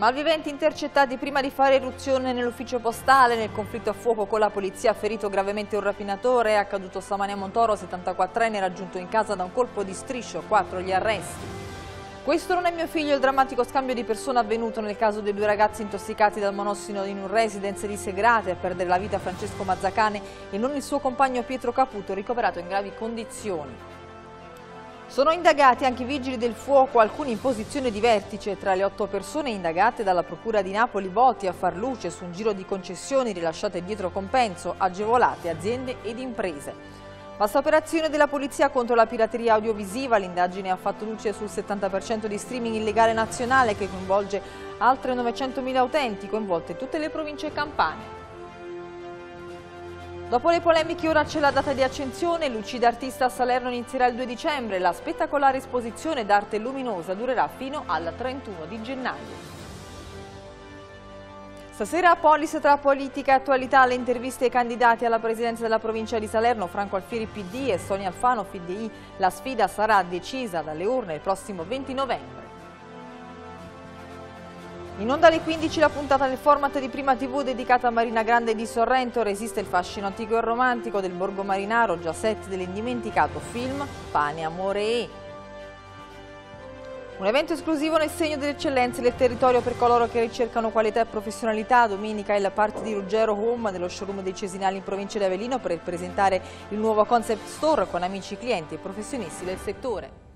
Malviventi intercettati prima di fare eruzione nell'ufficio postale nel conflitto a fuoco con la polizia ferito gravemente un rapinatore accaduto stamani a Montoro, 74enne raggiunto in casa da un colpo di striscio, 4 gli arresti. Questo non è mio figlio, il drammatico scambio di persone avvenuto nel caso dei due ragazzi intossicati dal monossino in un residence di Segrate a perdere la vita Francesco Mazzacane e non il suo compagno Pietro Caputo ricoverato in gravi condizioni. Sono indagati anche i vigili del fuoco, alcuni in posizione di vertice, tra le otto persone indagate dalla Procura di Napoli voti a far luce su un giro di concessioni rilasciate dietro compenso, agevolate aziende ed imprese. Vasta operazione della polizia contro la pirateria audiovisiva, l'indagine ha fatto luce sul 70% di streaming illegale nazionale che coinvolge altre 900.000 utenti coinvolte tutte le province campane. Dopo le polemiche ora c'è la data di accensione, Lucida Artista a Salerno inizierà il 2 dicembre, la spettacolare esposizione d'arte luminosa durerà fino al 31 di gennaio. Stasera a Polis tra politica e attualità le interviste ai candidati alla presidenza della provincia di Salerno, Franco Alfieri PD e Sonia Alfano PDI. La sfida sarà decisa dalle urne il prossimo 20 novembre. In onda alle 15 la puntata del format di Prima TV dedicata a Marina Grande di Sorrento resiste il fascino antico e romantico del borgo marinaro, già set dell'indimenticato film Pane, Amore e... Un evento esclusivo nel segno delle eccellenze del territorio per coloro che ricercano qualità e professionalità. Domenica è la parte di Ruggero Home dello showroom dei Cesinali in provincia di Avellino per presentare il nuovo concept store con amici clienti e professionisti del settore.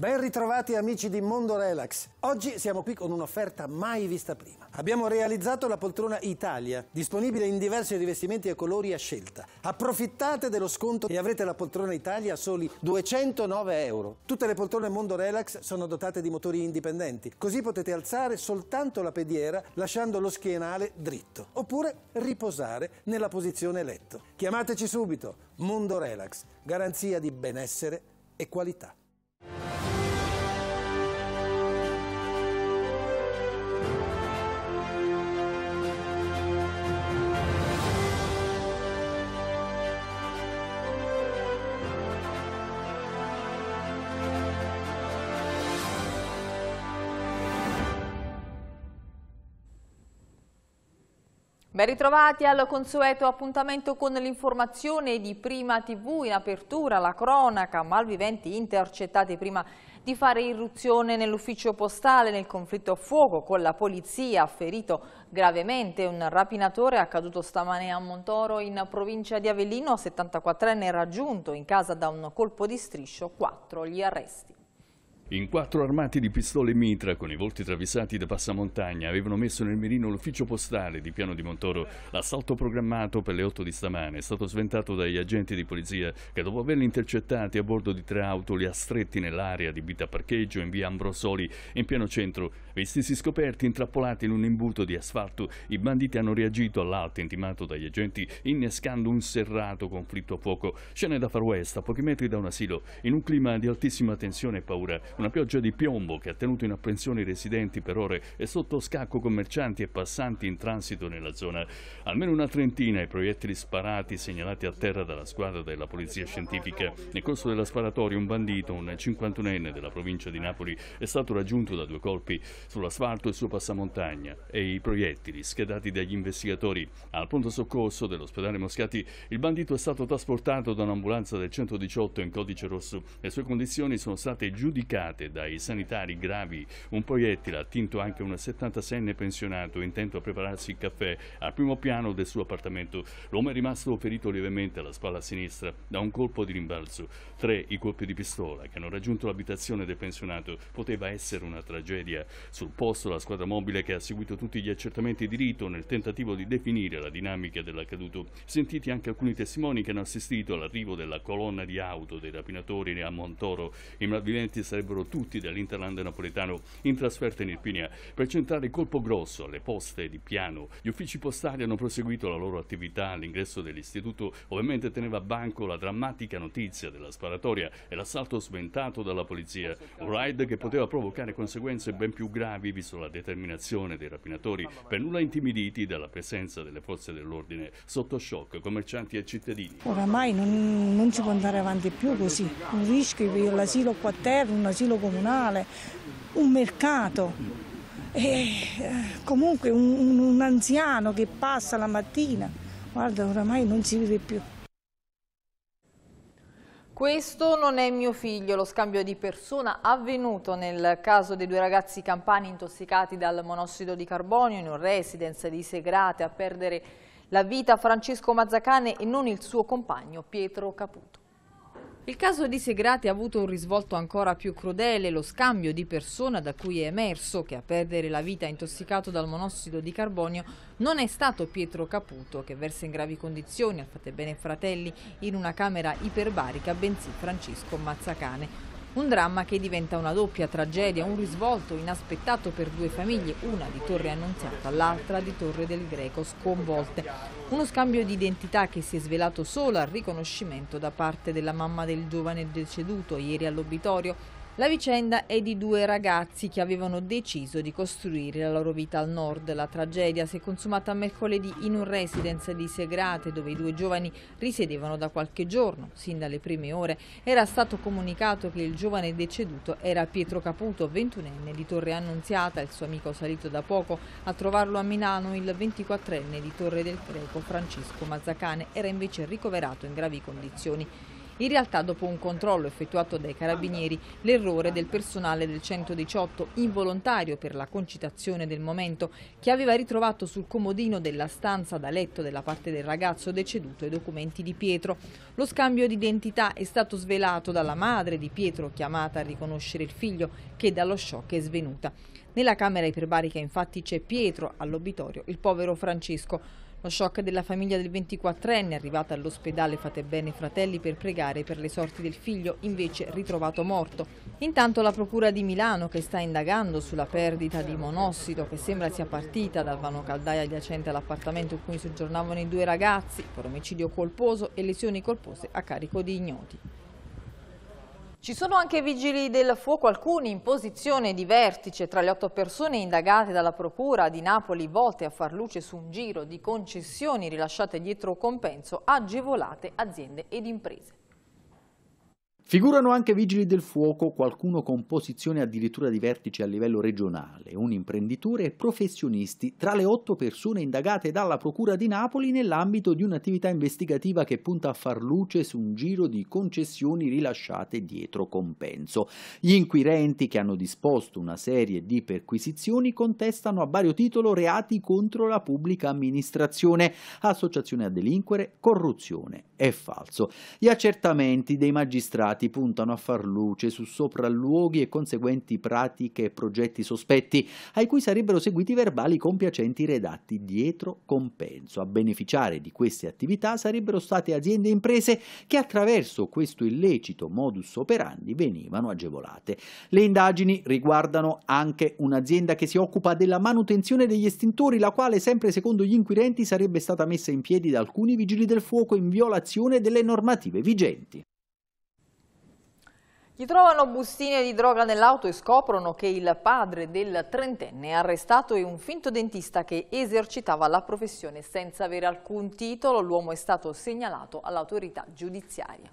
Ben ritrovati amici di Mondo Relax. Oggi siamo qui con un'offerta mai vista prima. Abbiamo realizzato la poltrona Italia, disponibile in diversi rivestimenti e colori a scelta. Approfittate dello sconto e avrete la poltrona Italia a soli 209 euro. Tutte le poltrone Mondo Relax sono dotate di motori indipendenti, così potete alzare soltanto la pediera lasciando lo schienale dritto, oppure riposare nella posizione letto. Chiamateci subito, Mondo Relax, garanzia di benessere e qualità. Ben ritrovati al consueto appuntamento con l'informazione di Prima TV in apertura, la cronaca, malviventi intercettati prima di fare irruzione nell'ufficio postale nel conflitto a fuoco con la polizia, ferito gravemente un rapinatore accaduto stamane a Montoro in provincia di Avellino, 74enne raggiunto in casa da un colpo di striscio, 4 gli arresti. In quattro armati di pistole mitra con i volti travisati da passamontagna avevano messo nel mirino l'ufficio postale di Piano di Montoro. L'assalto programmato per le 8 di stamane è stato sventato dagli agenti di polizia che dopo averli intercettati a bordo di tre auto li ha stretti nell'area di a parcheggio in via Ambrosoli in pieno centro. Vestisi scoperti, intrappolati in un imbuto di asfalto, i banditi hanno reagito all'alto intimato dagli agenti innescando un serrato conflitto a fuoco. Scene da far west a pochi metri da un asilo in un clima di altissima tensione e paura una pioggia di piombo che ha tenuto in apprensione i residenti per ore e sotto scacco commercianti e passanti in transito nella zona. Almeno una trentina i proiettili sparati segnalati a terra dalla squadra della polizia scientifica. Nel corso della sparatoria un bandito, un 51enne della provincia di Napoli, è stato raggiunto da due colpi sull'asfalto e sul passamontagna e i proiettili schedati dagli investigatori. Al pronto soccorso dell'ospedale Moscati il bandito è stato trasportato da un'ambulanza del 118 in codice rosso. Le sue condizioni sono state giudicate sparate dai sanitari gravi. Un proiettile ha attinto anche un 76enne pensionato intento a prepararsi il caffè al primo piano del suo appartamento. L'uomo è rimasto ferito lievemente alla spalla sinistra da un colpo di rimbalzo. Tre i colpi di pistola che hanno raggiunto l'abitazione del pensionato. Poteva essere una tragedia. Sul posto la squadra mobile che ha seguito tutti gli accertamenti di rito nel tentativo di definire la dinamica dell'accaduto. Sentiti anche alcuni testimoni che hanno assistito all'arrivo della colonna di auto dei rapinatori a Montoro. I malviventi sarebbero giocavano tutti dall'Interland napoletano in trasferta in Irpinia per centrare il colpo grosso alle poste di piano. Gli uffici postali hanno proseguito la loro attività all'ingresso dell'istituto, ovviamente teneva a banco la drammatica notizia della sparatoria e l'assalto sventato dalla polizia, un raid che poteva provocare conseguenze ben più gravi visto la determinazione dei rapinatori, per nulla intimiditi dalla presenza delle forze dell'ordine, sotto shock commercianti e cittadini. Oramai non, non si può andare avanti più così, un rischio per l'asilo qua a terra, un asilo livello comunale, un mercato, eh, comunque un, un anziano che passa la mattina, guarda oramai non si vive più. Questo non è mio figlio, lo scambio di persona avvenuto nel caso dei due ragazzi campani intossicati dal monossido di carbonio in un residence di Segrate a perdere la vita Francesco Mazzacane e non il suo compagno Pietro Caputo. Il caso di Segrati ha avuto un risvolto ancora più crudele, lo scambio di persona da cui è emerso che a perdere la vita intossicato dal monossido di carbonio non è stato Pietro Caputo, che versa in gravi condizioni al fate bene Fratelli in una camera iperbarica, bensì Francesco Mazzacane. Un dramma che diventa una doppia tragedia, un risvolto inaspettato per due famiglie, una di Torre Annunziata, l'altra di Torre del Greco, sconvolte. Uno scambio di identità che si è svelato solo al riconoscimento da parte della mamma del giovane deceduto ieri all'obitorio la vicenda è di due ragazzi che avevano deciso di costruire la loro vita al nord. La tragedia si è consumata mercoledì in un residence di Segrate dove i due giovani risiedevano da qualche giorno. Sin dalle prime ore era stato comunicato che il giovane deceduto era Pietro Caputo, 21enne di Torre Annunziata, il suo amico salito da poco a trovarlo a Milano, il 24enne di Torre del Greco, Francesco Mazzacane, era invece ricoverato in gravi condizioni. In realtà dopo un controllo effettuato dai carabinieri l'errore del personale del 118 involontario per la concitazione del momento che aveva ritrovato sul comodino della stanza da letto della parte del ragazzo deceduto i documenti di Pietro. Lo scambio di identità è stato svelato dalla madre di Pietro chiamata a riconoscere il figlio che dallo shock è svenuta. Nella camera iperbarica infatti c'è Pietro, all'obitorio il povero Francesco. Lo shock della famiglia del 24enne, arrivata all'ospedale Fate Bene Fratelli per pregare per le sorti del figlio, invece ritrovato morto. Intanto la Procura di Milano, che sta indagando sulla perdita di monossido, che sembra sia partita dal vano caldaia adiacente all'appartamento in cui soggiornavano i due ragazzi, per omicidio colposo e lesioni colpose a carico di ignoti. Ci sono anche vigili del fuoco, alcuni in posizione di vertice tra le otto persone indagate dalla Procura di Napoli volte a far luce su un giro di concessioni rilasciate dietro compenso agevolate aziende ed imprese. Figurano anche vigili del fuoco, qualcuno con posizione addirittura di vertice a livello regionale, un imprenditore e professionisti tra le otto persone indagate dalla Procura di Napoli nell'ambito di un'attività investigativa che punta a far luce su un giro di concessioni rilasciate dietro compenso. Gli inquirenti che hanno disposto una serie di perquisizioni contestano a vario titolo reati contro la pubblica amministrazione, associazione a delinquere, corruzione e falso. Gli accertamenti dei magistrati indagati puntano a far luce su sopralluoghi e conseguenti pratiche e progetti sospetti, ai cui sarebbero seguiti verbali compiacenti redatti dietro compenso. A beneficiare di queste attività sarebbero state aziende e imprese che attraverso questo illecito modus operandi venivano agevolate. Le indagini riguardano anche un'azienda che si occupa della manutenzione degli estintori, la quale sempre secondo gli inquirenti sarebbe stata messa in piedi da alcuni vigili del fuoco in violazione delle normative vigenti. Gli trovano bustine di droga nell'auto e scoprono che il padre del trentenne è arrestato e un finto dentista che esercitava la professione senza avere alcun titolo. L'uomo è stato segnalato all'autorità giudiziaria.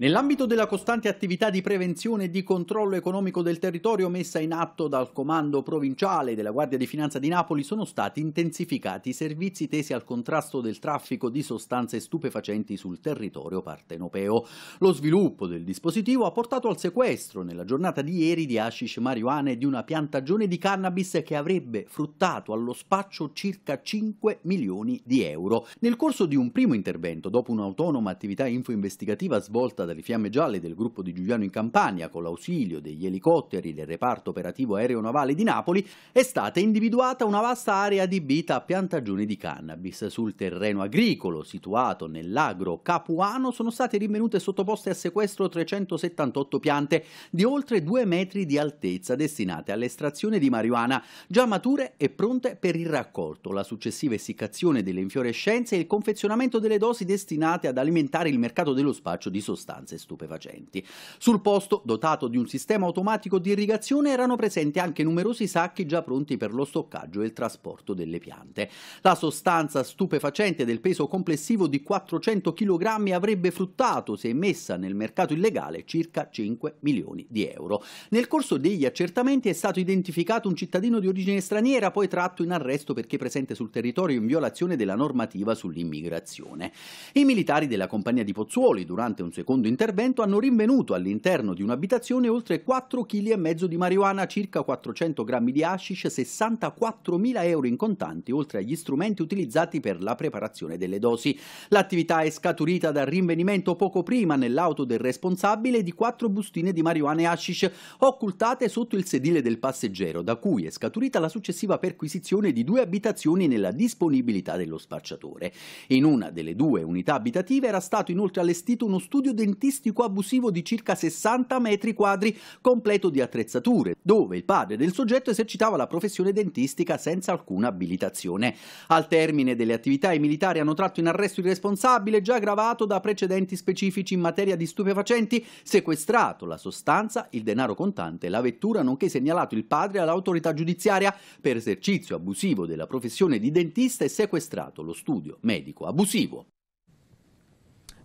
Nell'ambito della costante attività di prevenzione e di controllo economico del territorio messa in atto dal Comando Provinciale della Guardia di Finanza di Napoli sono stati intensificati i servizi tesi al contrasto del traffico di sostanze stupefacenti sul territorio partenopeo. Lo sviluppo del dispositivo ha portato al sequestro nella giornata di ieri di Ashish marijuana e di una piantagione di cannabis che avrebbe fruttato allo spaccio circa 5 milioni di euro. Nel corso di un primo intervento, dopo un'autonoma attività info-investigativa svolta delle Fiamme Gialle del gruppo di Giuliano in Campania, con l'ausilio degli elicotteri del reparto operativo aeronavale di Napoli, è stata individuata una vasta area adibita a piantagioni di cannabis. Sul terreno agricolo situato nell'agro capuano sono state rinvenute sottoposte a sequestro 378 piante di oltre 2 metri di altezza destinate all'estrazione di marijuana, già mature e pronte per il raccolto, la successiva essiccazione delle infiorescenze e il confezionamento delle dosi destinate ad alimentare il mercato dello spaccio di sostanze sostanze stupefacenti. Sul posto, dotato di un sistema automatico di irrigazione, erano presenti anche numerosi sacchi già pronti per lo stoccaggio e il trasporto delle piante. La sostanza stupefacente del peso complessivo di 400 kg avrebbe fruttato, se messa nel mercato illegale, circa 5 milioni di euro. Nel corso degli accertamenti è stato identificato un cittadino di origine straniera, poi tratto in arresto perché presente sul territorio in violazione della normativa sull'immigrazione. I militari della compagnia di Pozzuoli, durante un secondo intervento hanno rinvenuto all'interno di un'abitazione oltre 4,5 kg di marijuana, circa 400 grammi di hashish, 64.000 euro in contanti, oltre agli strumenti utilizzati per la preparazione delle dosi. L'attività è scaturita dal rinvenimento poco prima nell'auto del responsabile di quattro bustine di marijuana e hashish, occultate sotto il sedile del passeggero, da cui è scaturita la successiva perquisizione di due abitazioni nella disponibilità dello spacciatore. In una delle due unità abitative era stato inoltre allestito uno studio dentale impiantistico abusivo di circa 60 metri quadri completo di attrezzature, dove il padre del soggetto esercitava la professione dentistica senza alcuna abilitazione. Al termine delle attività i militari hanno tratto in arresto il responsabile già gravato da precedenti specifici in materia di stupefacenti, sequestrato la sostanza, il denaro contante, la vettura, nonché segnalato il padre all'autorità giudiziaria per esercizio abusivo della professione di dentista e sequestrato lo studio medico abusivo.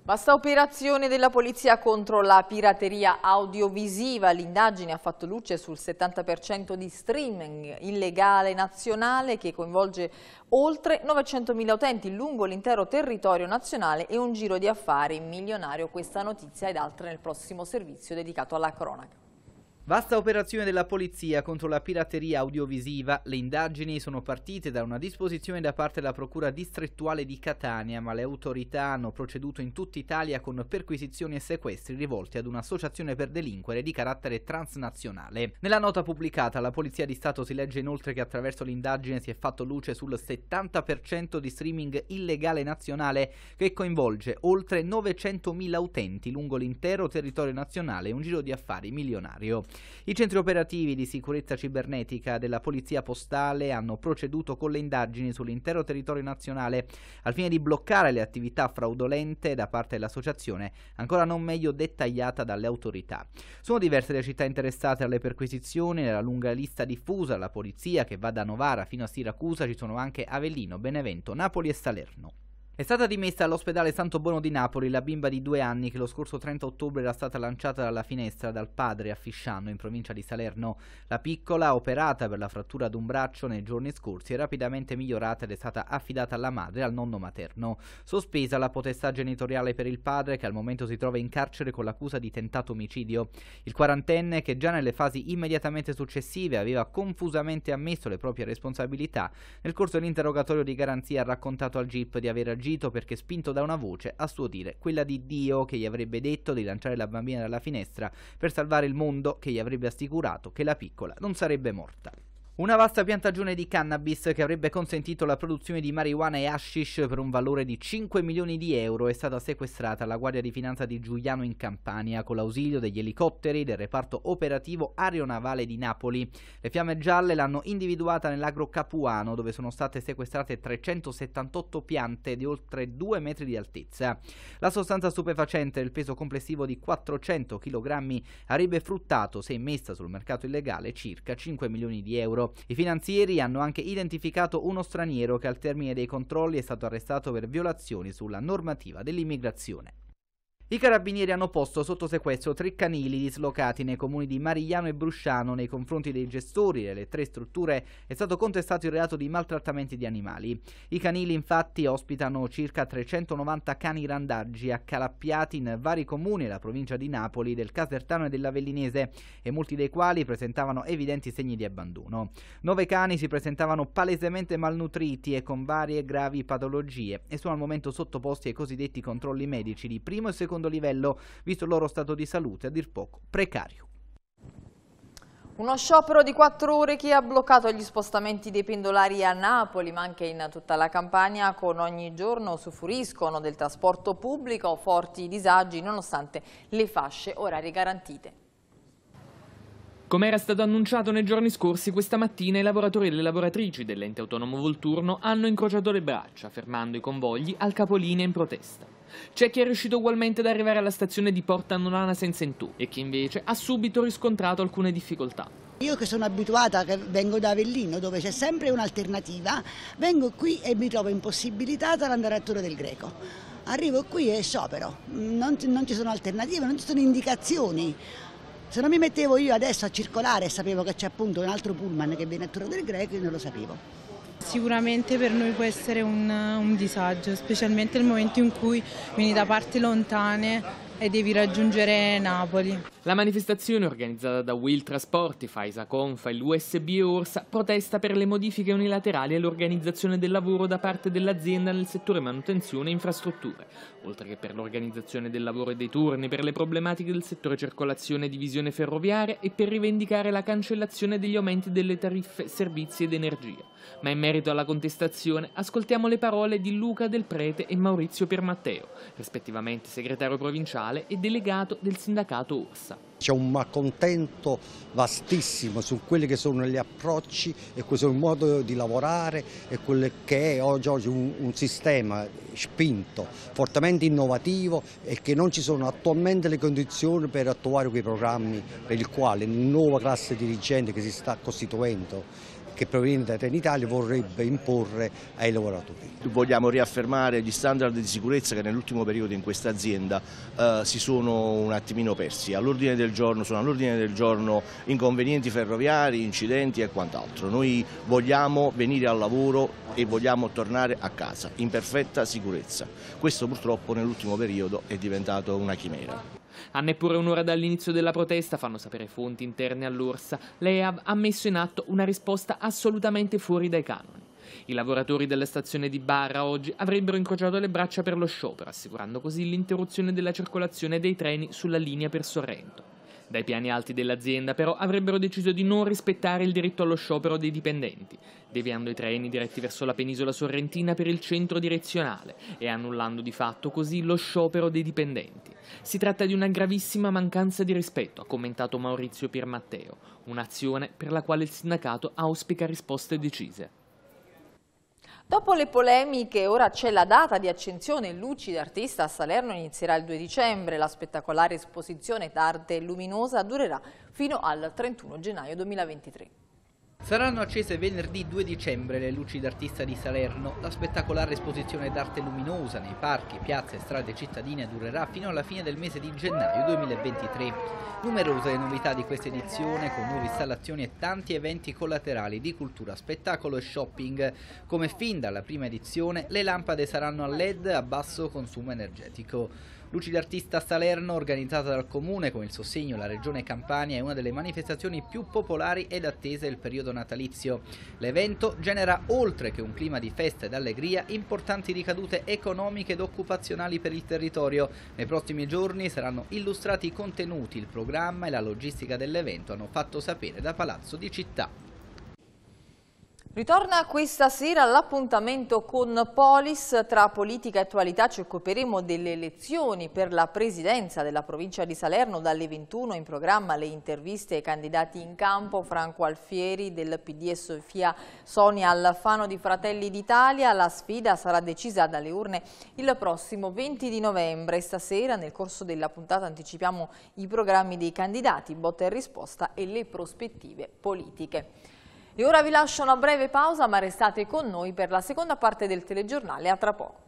Basta operazione della polizia contro la pirateria audiovisiva. L'indagine ha fatto luce sul 70% di streaming illegale nazionale che coinvolge oltre 900.000 utenti lungo l'intero territorio nazionale e un giro di affari milionario. Questa notizia ed altre nel prossimo servizio dedicato alla cronaca. Vasta operazione della polizia contro la pirateria audiovisiva, le indagini sono partite da una disposizione da parte della Procura distrettuale di Catania, ma le autorità hanno proceduto in tutta Italia con perquisizioni e sequestri rivolti ad un'associazione per delinquere di carattere transnazionale. Nella nota pubblicata la Polizia di Stato si legge inoltre che attraverso l'indagine si è fatto luce sul 70% di streaming illegale nazionale che coinvolge oltre 900.000 utenti lungo l'intero territorio nazionale e un giro di affari milionario. I centri operativi di sicurezza cibernetica della Polizia Postale hanno proceduto con le indagini sull'intero territorio nazionale al fine di bloccare le attività fraudolente da parte dell'associazione, ancora non meglio dettagliata dalle autorità. Sono diverse le città interessate alle perquisizioni, nella lunga lista diffusa alla polizia che va da Novara fino a Siracusa ci sono anche Avellino, Benevento, Napoli e Salerno. È stata dimessa all'ospedale Santo Bono di Napoli la bimba di due anni che lo scorso 30 ottobre era stata lanciata dalla finestra dal padre a Fisciano in provincia di Salerno. La piccola, operata per la frattura ad un braccio nei giorni scorsi, è rapidamente migliorata ed è stata affidata alla madre e al nonno materno. Sospesa la potestà genitoriale per il padre che al momento si trova in carcere con l'accusa di tentato omicidio. Il quarantenne che già nelle fasi immediatamente successive aveva confusamente ammesso le proprie responsabilità, nel corso dell'interrogatorio di garanzia ha raccontato al GIP di aver agito reagito perché spinto da una voce, a suo dire quella di Dio che gli avrebbe detto di lanciare la bambina dalla finestra per salvare il mondo, che gli avrebbe assicurato che la piccola non sarebbe morta. Una vasta piantagione di cannabis che avrebbe consentito la produzione di marijuana e hashish per un valore di 5 milioni di euro è stata sequestrata alla Guardia di Finanza di Giuliano in Campania con l'ausilio degli elicotteri del reparto operativo aeronavale di Napoli. Le fiamme gialle l'hanno individuata nell'agro Capuano dove sono state sequestrate 378 piante di oltre 2 metri di altezza. La sostanza stupefacente del peso complessivo di 400 kg avrebbe fruttato, se messa sul mercato illegale, circa 5 milioni di euro. I finanzieri hanno anche identificato uno straniero che al termine dei controlli è stato arrestato per violazioni sulla normativa dell'immigrazione. I carabinieri hanno posto sotto sequestro tre canili dislocati nei comuni di Marigliano e Brusciano nei confronti dei gestori delle tre strutture è stato contestato il reato di maltrattamenti di animali. I canili infatti ospitano circa 390 cani randaggi accalappiati in vari comuni della provincia di Napoli, del Casertano e dell'Avellinese e molti dei quali presentavano evidenti segni di abbandono. Nove cani si presentavano palesemente malnutriti e con varie gravi patologie e sono al momento sottoposti ai cosiddetti controlli medici di primo e secondo secondo livello, visto il loro stato di salute a dir poco precario. Uno sciopero di quattro ore che ha bloccato gli spostamenti dei pendolari a Napoli ma anche in tutta la Campania con ogni giorno suffuriscono del trasporto pubblico forti disagi nonostante le fasce orarie garantite. Come era stato annunciato nei giorni scorsi, questa mattina i lavoratori e le lavoratrici dell'ente autonomo Volturno hanno incrociato le braccia, fermando i convogli al capolinea in protesta. C'è chi è riuscito ugualmente ad arrivare alla stazione di Porta Nonana senza intù e chi invece ha subito riscontrato alcune difficoltà. Io che sono abituata, che vengo da Avellino dove c'è sempre un'alternativa, vengo qui e mi trovo impossibilitata ad andare a Torre del Greco arrivo qui e sciopero, non, non, ci sono alternative, non ci sono indicazioni. Se non mi mettevo io adesso a circolare e sapevo che c'è appunto un altro pullman che viene a Torre del Greco, io non lo sapevo. Sicuramente per noi può essere un, un disagio, specialmente nel momento in cui vieni da parti lontane e devi raggiungere Napoli. La manifestazione organizzata da Will Faisa Confa e l'USB Orsa protesta per le modifiche unilaterali all'organizzazione del lavoro da parte dell'azienda nel settore manutenzione e infrastrutture, oltre che per l'organizzazione del lavoro e dei turni, per le problematiche del settore circolazione e divisione ferroviaria e per rivendicare la cancellazione degli aumenti delle tariffe, servizi ed energia. Ma in merito alla contestazione ascoltiamo le parole di Luca Del Prete e Maurizio Piermatteo, rispettivamente segretario provinciale e delegato del sindacato Orsa vista. C'è un malcontento vastissimo su quelli che sono gli approcci e questo modo di lavorare e quello che è oggi, oggi un, un, sistema spinto, fortemente innovativo e che non ci sono attualmente le condizioni per attuare quei programmi per il quale la nuova classe dirigente che si sta costituendo che proveniente da Trenitalia vorrebbe imporre ai lavoratori. Vogliamo riaffermare gli standard di sicurezza che nell'ultimo periodo in questa azienda eh, si sono un attimino persi. All'ordine del giorno sono all'ordine del giorno inconvenienti ferroviari, incidenti e quant'altro. Noi vogliamo venire al lavoro e vogliamo tornare a casa in perfetta sicurezza. Questo purtroppo nell'ultimo periodo è diventato una chimera. A neppure un'ora dall'inizio della protesta, fanno sapere fonti interne all'Orsa, l'EAV ha messo in atto una risposta assolutamente fuori dai canoni. I lavoratori della stazione di Barra oggi avrebbero incrociato le braccia per lo sciopero, assicurando così l'interruzione della circolazione dei treni sulla linea per Sorrento. Dai piani alti dell'azienda però avrebbero deciso di non rispettare il diritto allo sciopero dei dipendenti, deviando i treni diretti verso la penisola sorrentina per il centro direzionale e annullando di fatto così lo sciopero dei dipendenti. Si tratta di una gravissima mancanza di rispetto, ha commentato Maurizio Pirmatteo, un'azione per la quale il sindacato auspica risposte decise. Dopo le polemiche, ora c'è la data di accensione Luci d'Artista a Salerno inizierà il 2 dicembre. La spettacolare esposizione d'arte luminosa durerà fino al 31 gennaio 2023. Saranno accese venerdì 2 dicembre le luci d'artista di Salerno. La spettacolare esposizione d'arte luminosa nei parchi, piazze e strade cittadine durerà fino alla fine del mese di gennaio 2023. Numerose le novità di questa edizione con nuove installazioni e tanti eventi collaterali di cultura, spettacolo e shopping. Come fin dalla prima edizione, le lampade saranno a LED a basso consumo energetico. Luci Artista Salerno, organizzata dal Comune con il sostegno alla Regione Campania, è una delle manifestazioni più popolari ed attese del periodo natalizio. L'evento genera, oltre che un clima di festa ed allegria, importanti ricadute economiche ed occupazionali per il territorio. Nei prossimi giorni saranno illustrati i contenuti, il programma e la logistica dell'evento, hanno fatto sapere da Palazzo di Città. Ritorna questa sera l'appuntamento con Polis. Tra politica e attualità ci occuperemo delle elezioni per la presidenza della provincia di Salerno. Dalle 21 in programma le interviste ai candidati in campo Franco Alfieri del PD e Sofia Sonia Alfano di Fratelli d'Italia. La sfida sarà decisa dalle urne il prossimo 20 di novembre. Stasera nel corso della puntata anticipiamo i programmi dei candidati, botta e risposta e le prospettive politiche. E ora vi lascio una breve pausa ma restate con noi per la seconda parte del telegiornale a tra poco.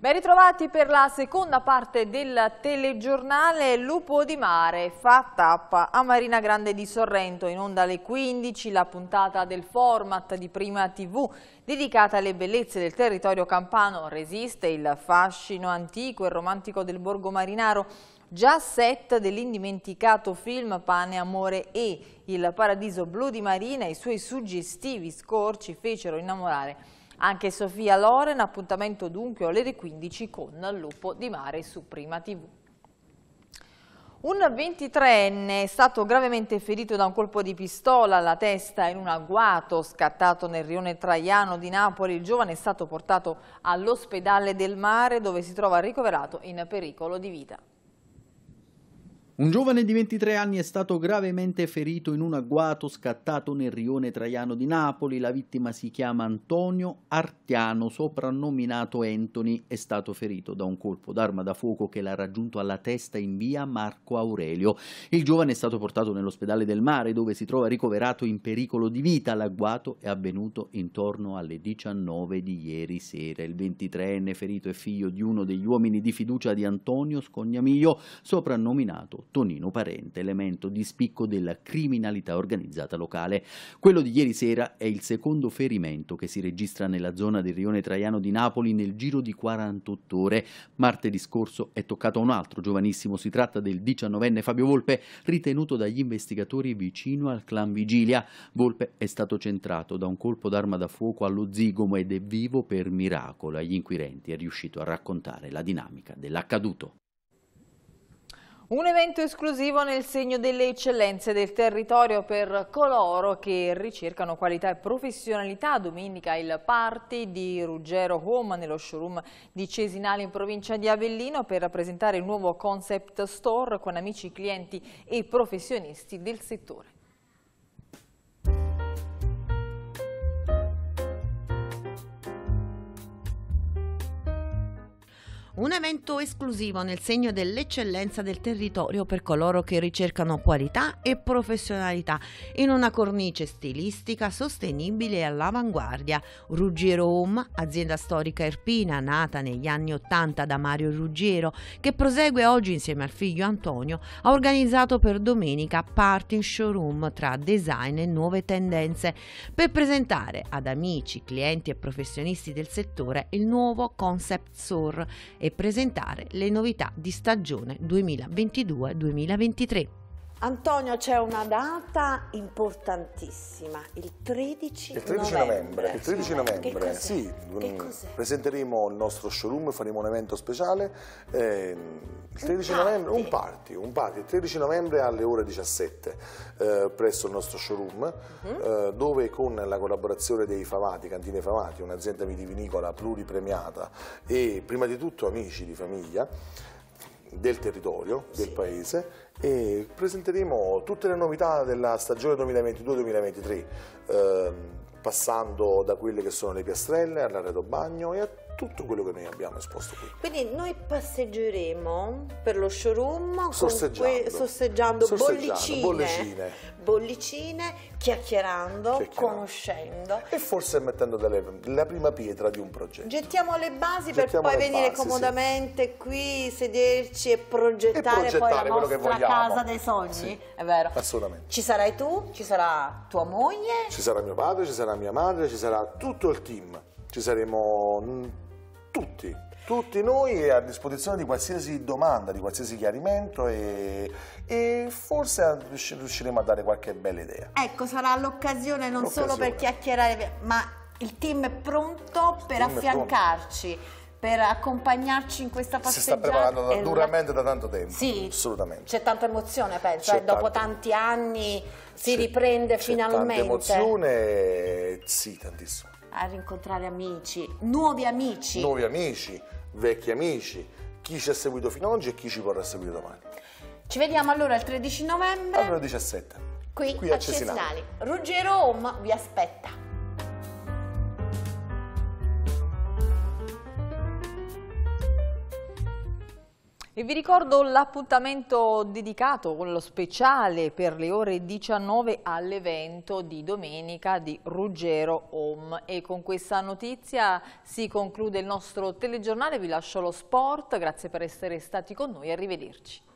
Ben ritrovati per la seconda parte del telegiornale Lupo di Mare fa tappa a Marina Grande di Sorrento in onda alle 15 la puntata del format di Prima TV dedicata alle bellezze del territorio campano resiste il fascino antico e romantico del borgo marinaro già set dell'indimenticato film Pane, Amore e il paradiso blu di Marina e i suoi suggestivi scorci fecero innamorare anche Sofia Loren, appuntamento dunque alle 15 con Lupo di Mare su Prima TV. Un 23enne è stato gravemente ferito da un colpo di pistola alla testa in un agguato scattato nel rione Traiano di Napoli. Il giovane è stato portato all'ospedale del mare dove si trova ricoverato in pericolo di vita. Un giovane di 23 anni è stato gravemente ferito in un agguato scattato nel rione Traiano di Napoli. La vittima si chiama Antonio Artiano, soprannominato Anthony. È stato ferito da un colpo d'arma da fuoco che l'ha raggiunto alla testa in via Marco Aurelio. Il giovane è stato portato nell'ospedale del mare dove si trova ricoverato in pericolo di vita. L'agguato è avvenuto intorno alle 19 di ieri sera. Il 23enne ferito è figlio di uno degli uomini di fiducia di Antonio Scognamiglio, soprannominato Tonino Parente, elemento di spicco della criminalità organizzata locale. Quello di ieri sera è il secondo ferimento che si registra nella zona del rione Traiano di Napoli nel giro di 48 ore. Martedì scorso è toccato un altro giovanissimo, si tratta del 19enne Fabio Volpe, ritenuto dagli investigatori vicino al clan Vigilia. Volpe è stato centrato da un colpo d'arma da fuoco allo zigomo ed è vivo per miracolo. Agli inquirenti è riuscito a raccontare la dinamica dell'accaduto. Un evento esclusivo nel segno delle eccellenze del territorio per coloro che ricercano qualità e professionalità. Domenica il party di Ruggero Home nello showroom di Cesinale in provincia di Avellino per presentare il nuovo concept store con amici, clienti e professionisti del settore. Un evento esclusivo nel segno dell'eccellenza del territorio per coloro che ricercano qualità e professionalità in una cornice stilistica sostenibile e all'avanguardia. Ruggiero Home, azienda storica erpina nata negli anni 80 da Mario Ruggiero, che prosegue oggi insieme al figlio Antonio, ha organizzato per domenica Parting Showroom tra design e nuove tendenze per presentare ad amici, clienti e professionisti del settore il nuovo concept SOR e presentare le novità di stagione 2022-2023. Antonio c'è una data importantissima, il 13, il 13 novembre. novembre. Il 13 novembre, che sì, mm, che presenteremo il nostro showroom, faremo un evento speciale, eh, il 13 un novembre, party. Un, party, un party, il 13 novembre alle ore 17 eh, presso il nostro showroom, uh mhm. -huh. eh, dove con la collaborazione dei Favati, Cantine Favati, un'azienda vitivinicola pluripremiata e prima di tutto amici di famiglia, del territorio, del sì. paese e presenteremo tutte le novità della stagione 2022-2023 ehm, passando da quelle che sono le piastrelle all'arredo bagno e a tutto quello che noi abbiamo esposto qui. Quindi noi passeggeremo per lo showroom sorseggiando, que- sorseggiando, sorseggiando bollicine, bollicine. bollicine chiacchierando, chiacchierando, conoscendo. E forse mettendo delle, la prima pietra di un progetto. Gettiamo le basi Gettiamo per poi venire basi, comodamente sì. qui, sederci e progettare, e progettare poi la nostra casa dei sogni. Sì, è vero. Assolutamente. Ci sarai tu, ci sarà tua moglie. Ci sarà mio padre, ci sarà mia madre, ci sarà tutto il team. Ci saremo mm, tutti, tutti noi a disposizione di qualsiasi domanda, di qualsiasi chiarimento e, e forse riusciremo a dare qualche bella idea. Ecco, sarà l'occasione non solo per chiacchierare, ma il team è pronto per affiancarci. Per accompagnarci in questa passeggiata. Si sta preparando duramente la... da tanto tempo. Sì, assolutamente. C'è tanta emozione, penso. Eh? Dopo tanti anni si riprende finalmente. Tanta emozione, sì, tantissimo a rincontrare amici, nuovi amici. Nuovi amici, vecchi amici, chi ci ha seguito fino ad oggi e chi ci vorrà seguire domani. Ci vediamo allora il 13 novembre. Alle 17. Qui, qui a, a Ruggero Home vi aspetta. E vi ricordo l'appuntamento dedicato quello speciale per le ore 19 all'evento di domenica di Ruggero Home. E con questa notizia si conclude il nostro telegiornale, vi lascio lo sport, grazie per essere stati con noi, arrivederci.